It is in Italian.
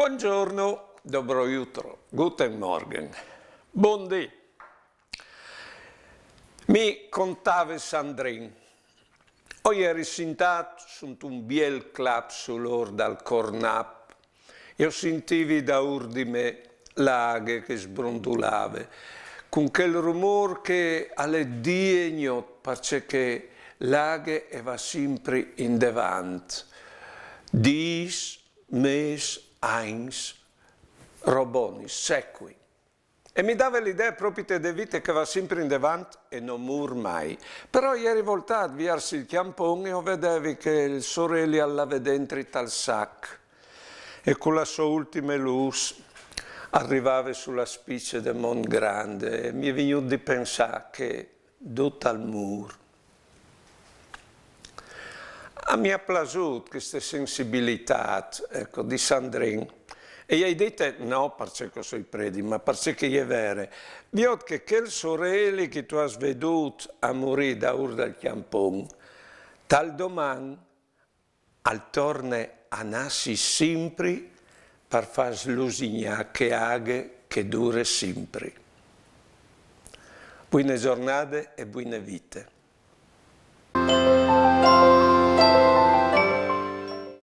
Buongiorno, dobro jutro, guten morgen, buon dì. Mi contava Sandrin. Oggi ieri risintato su un biel clap sull'or dal cornap. Io sentivi da urdime laghe che sbrondulava, con quel rumore che alle die gnot, perché laghe va sempre in davanti. Dies, mes, Eins Roboni, Secui. E mi dava l'idea proprio di vite che va sempre in davanti e non mur mai. Però ieri volta a avviarsi il chiampone o vedevi che il sorelli allava dentro tal sac e con la sua ultima luce arrivava sulla spiccia del Mont Grande e mi è venuto di pensare che, dotto al mur a ah, mi ha piaciuto questa sensibilità ecco, di Sandrin. E gli hai detto, no, perché sono i predi, ma perché è vero. Io che quelle sorelle che tu hai veduto a morire da Ur del Chiampon, tal domani, al torne a nasi sempre per far slusignà che aghe che dure sempre. Buone giornate e buone vite.